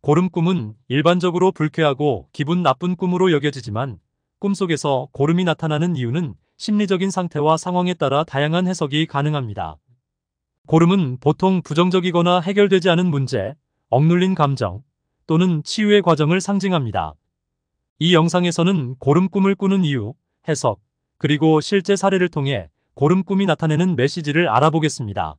고름 꿈은 일반적으로 불쾌하고 기분 나쁜 꿈으로 여겨지지만 꿈속에서 고름이 나타나는 이유는 심리적인 상태와 상황에 따라 다양한 해석이 가능합니다. 고름은 보통 부정적이거나 해결되지 않은 문제, 억눌린 감정 또는 치유의 과정을 상징합니다. 이 영상에서는 고름 꿈을 꾸는 이유, 해석, 그리고 실제 사례를 통해 고름 꿈이 나타내는 메시지를 알아보겠습니다.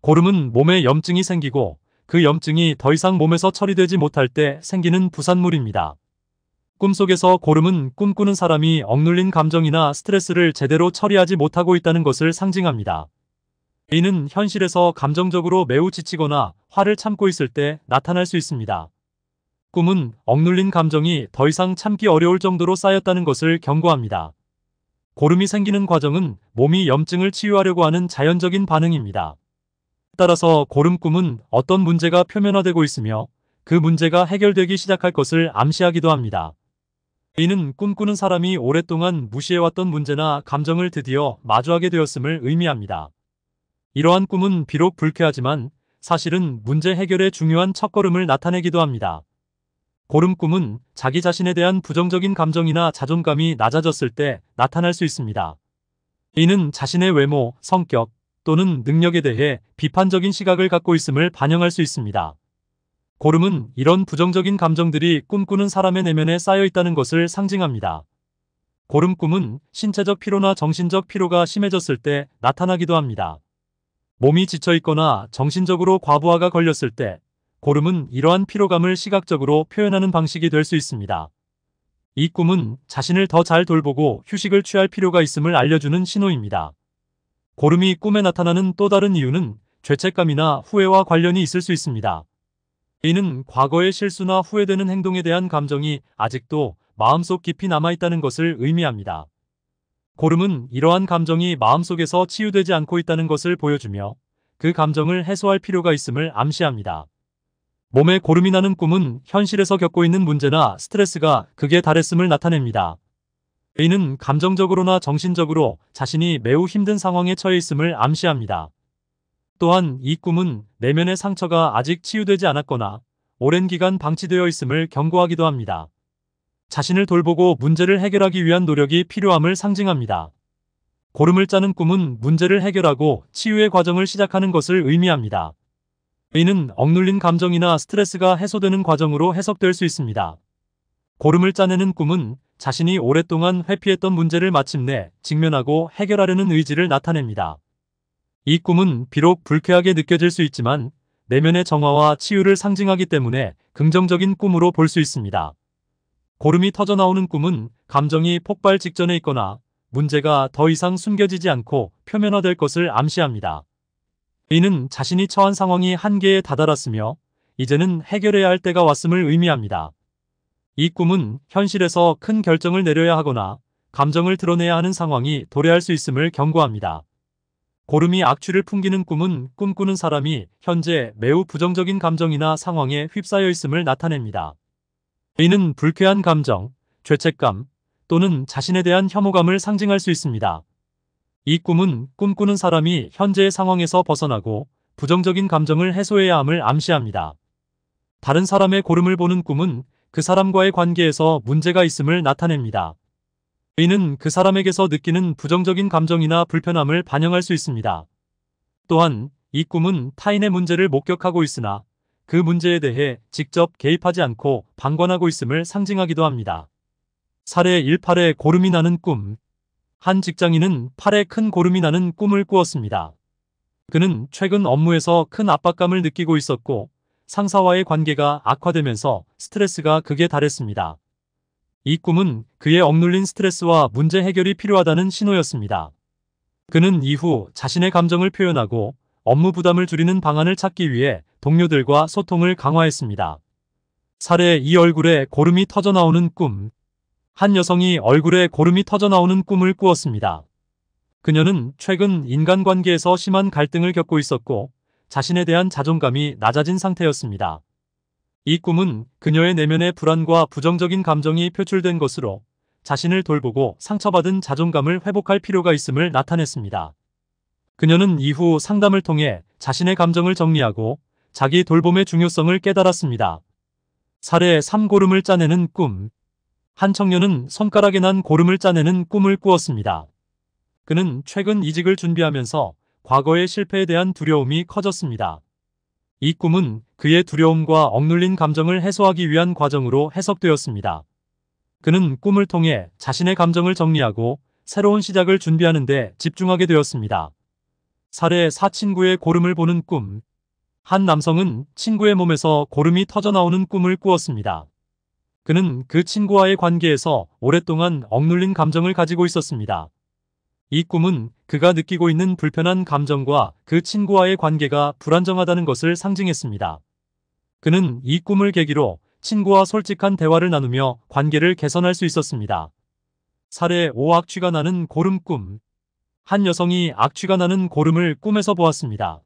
고름은 몸에 염증이 생기고 그 염증이 더 이상 몸에서 처리되지 못할 때 생기는 부산물입니다. 꿈속에서 고름은 꿈꾸는 사람이 억눌린 감정이나 스트레스를 제대로 처리하지 못하고 있다는 것을 상징합니다. 이는 현실에서 감정적으로 매우 지치거나 화를 참고 있을 때 나타날 수 있습니다. 꿈은 억눌린 감정이 더 이상 참기 어려울 정도로 쌓였다는 것을 경고합니다. 고름이 생기는 과정은 몸이 염증을 치유하려고 하는 자연적인 반응입니다. 따라서 고름 꿈은 어떤 문제가 표면화되고 있으며 그 문제가 해결되기 시작할 것을 암시하기도 합니다. 이는 꿈꾸는 사람이 오랫동안 무시해왔던 문제나 감정을 드디어 마주하게 되었음을 의미합니다. 이러한 꿈은 비록 불쾌하지만 사실은 문제 해결의 중요한 첫걸음을 나타내기도 합니다. 고름 꿈은 자기 자신에 대한 부정적인 감정이나 자존감이 낮아졌을 때 나타날 수 있습니다. 이는 자신의 외모, 성격, 또는 능력에 대해 비판적인 시각을 갖고 있음을 반영할 수 있습니다. 고름은 이런 부정적인 감정들이 꿈꾸는 사람의 내면에 쌓여 있다는 것을 상징합니다. 고름 꿈은 신체적 피로나 정신적 피로가 심해졌을 때 나타나기도 합니다. 몸이 지쳐있거나 정신적으로 과부하가 걸렸을 때 고름은 이러한 피로감을 시각적으로 표현하는 방식이 될 수 있습니다. 이 꿈은 자신을 더 잘 돌보고 휴식을 취할 필요가 있음을 알려주는 신호입니다. 고름이 꿈에 나타나는 또 다른 이유는 죄책감이나 후회와 관련이 있을 수 있습니다. 이는 과거의 실수나 후회되는 행동에 대한 감정이 아직도 마음속 깊이 남아있다는 것을 의미합니다. 고름은 이러한 감정이 마음속에서 치유되지 않고 있다는 것을 보여주며 그 감정을 해소할 필요가 있음을 암시합니다. 몸에 고름이 나는 꿈은 현실에서 겪고 있는 문제나 스트레스가 극에 달했음을 나타냅니다. 의는 감정적으로나 정신적으로 자신이 매우 힘든 상황에 처해 있음을 암시합니다. 또한 이 꿈은 내면의 상처가 아직 치유되지 않았거나 오랜 기간 방치되어 있음을 경고하기도 합니다. 자신을 돌보고 문제를 해결하기 위한 노력이 필요함을 상징합니다. 고름을 짜는 꿈은 문제를 해결하고 치유의 과정을 시작하는 것을 의미합니다. 의는 억눌린 감정이나 스트레스가 해소되는 과정으로 해석될 수 있습니다. 고름을 짜내는 꿈은 자신이 오랫동안 회피했던 문제를 마침내 직면하고 해결하려는 의지를 나타냅니다. 이 꿈은 비록 불쾌하게 느껴질 수 있지만 내면의 정화와 치유를 상징하기 때문에 긍정적인 꿈으로 볼 수 있습니다. 고름이 터져나오는 꿈은 감정이 폭발 직전에 있거나 문제가 더 이상 숨겨지지 않고 표면화될 것을 암시합니다. 이는 자신이 처한 상황이 한계에 다다랐으며 이제는 해결해야 할 때가 왔음을 의미합니다. 이 꿈은 현실에서 큰 결정을 내려야 하거나 감정을 드러내야 하는 상황이 도래할 수 있음을 경고합니다. 고름이 악취를 풍기는 꿈은 꿈꾸는 사람이 현재 매우 부정적인 감정이나 상황에 휩싸여 있음을 나타냅니다. 이는 불쾌한 감정, 죄책감 또는 자신에 대한 혐오감을 상징할 수 있습니다. 이 꿈은 꿈꾸는 사람이 현재의 상황에서 벗어나고 부정적인 감정을 해소해야 함을 암시합니다. 다른 사람의 고름을 보는 꿈은 그 사람과의 관계에서 문제가 있음을 나타냅니다. 이는 그 사람에게서 느끼는 부정적인 감정이나 불편함을 반영할 수 있습니다. 또한 이 꿈은 타인의 문제를 목격하고 있으나 그 문제에 대해 직접 개입하지 않고 방관하고 있음을 상징하기도 합니다. 사례 18에 고름이 나는 꿈 한 직장인은 팔에 큰 고름이 나는 꿈을 꾸었습니다. 그는 최근 업무에서 큰 압박감을 느끼고 있었고 상사와의 관계가 악화되면서 스트레스가 극에 달했습니다. 이 꿈은 그의 억눌린 스트레스와 문제 해결이 필요하다는 신호였습니다. 그는 이후 자신의 감정을 표현하고 업무 부담을 줄이는 방안을 찾기 위해 동료들과 소통을 강화했습니다. 사례 이 얼굴에 고름이 터져나오는 꿈. 한 여성이 얼굴에 고름이 터져나오는 꿈을 꾸었습니다. 그녀는 최근 인간관계에서 심한 갈등을 겪고 있었고 자신에 대한 자존감이 낮아진 상태였습니다. 이 꿈은 그녀의 내면의 불안과 부정적인 감정이 표출된 것으로 자신을 돌보고 상처받은 자존감을 회복할 필요가 있음을 나타냈습니다. 그녀는 이후 상담을 통해 자신의 감정을 정리하고 자기 돌봄의 중요성을 깨달았습니다. 사례 3고름을 짜내는 꿈 한 청년은 손가락에 난 고름을 짜내는 꿈을 꾸었습니다. 그는 최근 이직을 준비하면서 과거의 실패에 대한 두려움이 커졌습니다. 이 꿈은 그의 두려움과 억눌린 감정을 해소하기 위한 과정으로 해석되었습니다. 그는 꿈을 통해 자신의 감정을 정리하고 새로운 시작을 준비하는 데 집중하게 되었습니다. 사례 4 친구의 고름을 보는 꿈. 한 남성은 친구의 몸에서 고름이 터져나오는 꿈을 꾸었습니다. 그는 그 친구와의 관계에서 오랫동안 억눌린 감정을 가지고 있었습니다. 이 꿈은 그가 느끼고 있는 불편한 감정과 그 친구와의 관계가 불안정하다는 것을 상징했습니다. 그는 이 꿈을 계기로 친구와 솔직한 대화를 나누며 관계를 개선할 수 있었습니다. 사례 5 악취가 나는 고름 꿈. 한 여성이 악취가 나는 고름을 꿈에서 보았습니다.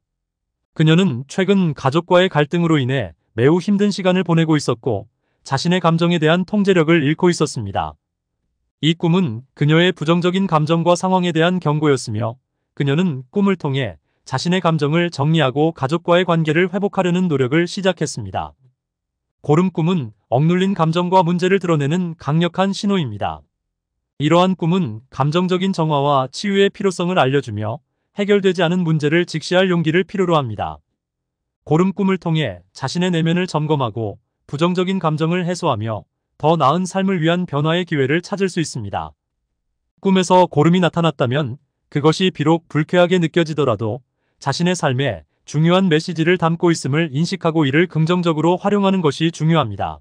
그녀는 최근 가족과의 갈등으로 인해 매우 힘든 시간을 보내고 있었고 자신의 감정에 대한 통제력을 잃고 있었습니다. 이 꿈은 그녀의 부정적인 감정과 상황에 대한 경고였으며 그녀는 꿈을 통해 자신의 감정을 정리하고 가족과의 관계를 회복하려는 노력을 시작했습니다. 고름 꿈은 억눌린 감정과 문제를 드러내는 강력한 신호입니다. 이러한 꿈은 감정적인 정화와 치유의 필요성을 알려주며 해결되지 않은 문제를 직시할 용기를 필요로 합니다. 고름 꿈을 통해 자신의 내면을 점검하고 부정적인 감정을 해소하며 더 나은 삶을 위한 변화의 기회를 찾을 수 있습니다. 꿈에서 고름이 나타났다면 그것이 비록 불쾌하게 느껴지더라도 자신의 삶에 중요한 메시지를 담고 있음을 인식하고 이를 긍정적으로 활용하는 것이 중요합니다.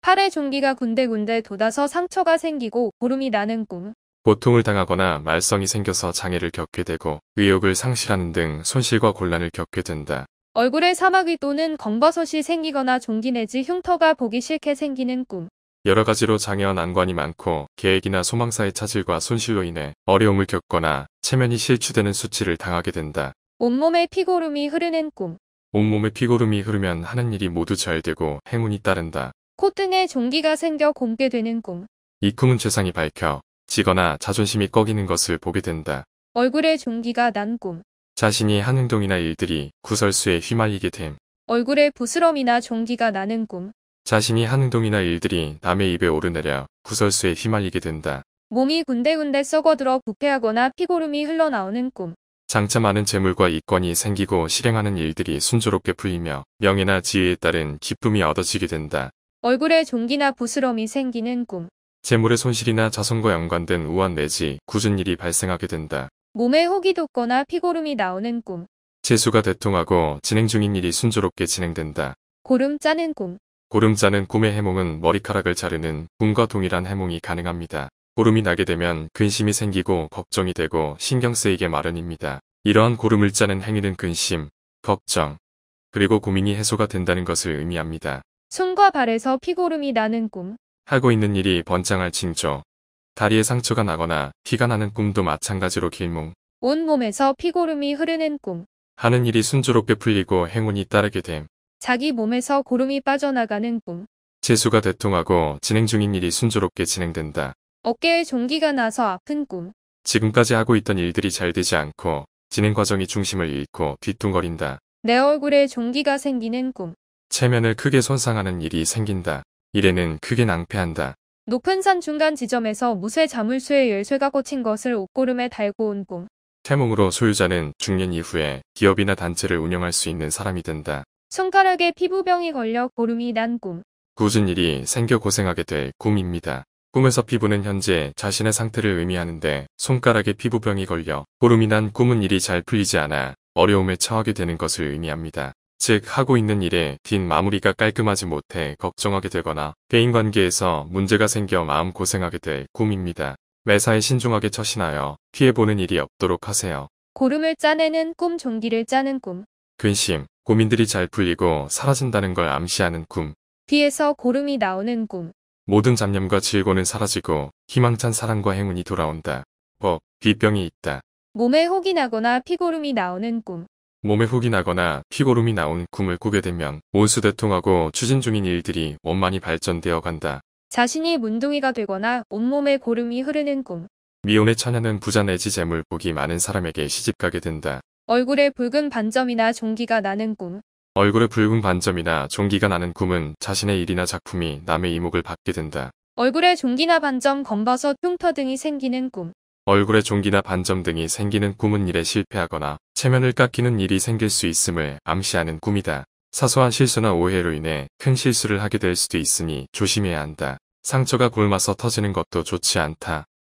팔의 종기가 군데군데 돋아서 상처가 생기고 고름이 나는 꿈. 고통을 당하거나 말썽이 생겨서 장애를 겪게 되고 의욕을 상실하는 등 손실과 곤란을 겪게 된다. 얼굴에 사마귀 또는 검버섯이 생기거나 종기 내지 흉터가 보기 싫게 생기는 꿈. 여러 가지로 장애와난관이 많고 계획이나 소망사의 차질과 손실로 인해 어려움을 겪거나 체면이 실추되는 수치를 당하게 된다. 온몸에 피고름이 흐르는 꿈. 온몸에 피고름이 흐르면 하는 일이 모두 잘 되고 행운이 따른다. 코등에 종기가 생겨 곰게 되는 꿈. 이 꿈은 최상이 밝혀 지거나 자존심이 꺾이는 것을 보게 된다. 얼굴에 종기가 난 꿈. 자신이 한 행동이나 일들이 구설수에 휘말리게 됨. 얼굴에 부스럼이나 종기가 나는 꿈. 자신이 한 행동이나 일들이 남의 입에 오르내려 구설수에 휘말리게 된다. 몸이 군데군데 썩어들어 부패하거나 피고름이 흘러나오는 꿈. 장차 많은 재물과 이권이 생기고 실행하는 일들이 순조롭게 풀리며 명예나 지위에 따른 기쁨이 얻어지게 된다. 얼굴에 종기나 부스럼이 생기는 꿈. 재물의 손실이나 자손과 연관된 우한 내지 굳은 일이 발생하게 된다. 몸에 혹이 돋거나 피고름이 나오는 꿈, 재수가 대통하고 진행 중인 일이 순조롭게 진행된다. 고름 짜는 꿈, 고름 짜는 꿈의 해몽은 머리카락을 자르는 꿈과 동일한 해몽이 가능합니다. 고름이 나게 되면 근심이 생기고 걱정이 되고 신경 쓰이게 마련입니다. 이러한 고름을 짜는 행위는 근심, 걱정, 그리고 고민이 해소가 된다는 것을 의미합니다. 손과 발에서 피고름이 나는 꿈, 하고 있는 일이 번창할 징조, 다리에 상처가 나거나 피가 나는 꿈도 마찬가지로 길몽. 온몸에서 피고름이 흐르는 꿈. 하는 일이 순조롭게 풀리고 행운이 따르게 됨. 자기 몸에서 고름이 빠져나가는 꿈. 재수가 대통하고 진행 중인 일이 순조롭게 진행된다. 어깨에 종기가 나서 아픈 꿈. 지금까지 하고 있던 일들이 잘 되지 않고 진행 과정이 중심을 잃고 뒤뚱거린다. 내 얼굴에 종기가 생기는 꿈. 체면을 크게 손상하는 일이 생긴다. 일에는 크게 낭패한다. 높은 산 중간 지점에서 무쇠 자물쇠의 열쇠가 꽂힌 것을 옷고름에 달고 온 꿈. 태몽으로 소유자는 중년 이후에 기업이나 단체를 운영할 수 있는 사람이 된다. 손가락에 피부병이 걸려 고름이 난 꿈. 굳은 일이 생겨 고생하게 될 꿈입니다. 꿈에서 피부는 현재 자신의 상태를 의미하는데 손가락에 피부병이 걸려 고름이 난 꿈은 일이 잘 풀리지 않아 어려움에 처하게 되는 것을 의미합니다. 즉 하고 있는 일에 뒷마무리가 깔끔하지 못해 걱정하게 되거나 대인관계에서 문제가 생겨 마음고생하게 될 꿈입니다. 매사에 신중하게 처신하여 피해보는 일이 없도록 하세요. 고름을 짜내는 꿈, 종기를 짜는 꿈. 근심, 고민들이 잘 풀리고 사라진다는 걸 암시하는 꿈. 뒤에서 고름이 나오는 꿈. 모든 잡념과 질고는 사라지고 희망찬 사랑과 행운이 돌아온다. 법, 귀병이 있다. 몸에 혹이 나거나 피고름이 나오는 꿈. 몸에 혹이 나거나 피고름이 나온 꿈을 꾸게 되면 온수대통하고 추진 중인 일들이 원만히 발전되어 간다. 자신이 문둥이가 되거나 온몸에 고름이 흐르는 꿈. 미혼의 처녀는 부자 내지 재물 복이 많은 사람에게 시집가게 된다. 얼굴에 붉은 반점이나 종기가 나는 꿈. 얼굴에 붉은 반점이나 종기가 나는 꿈은 자신의 일이나 작품이 남의 이목을 받게 된다. 얼굴에 종기나 반점, 검버섯, 흉터 등이 생기는 꿈. 얼굴에 종기나 반점 등이 생기는 꿈은 일에 실패하거나 체면을 깎이는 일이 생길 수 있음을 암시하는 꿈이다. 사소한 실수나 오해로 인해 큰 실수를 하게 될 수도 있으니 조심해야 한다. 상처가 곪아서 터지는 것도 좋지 않다.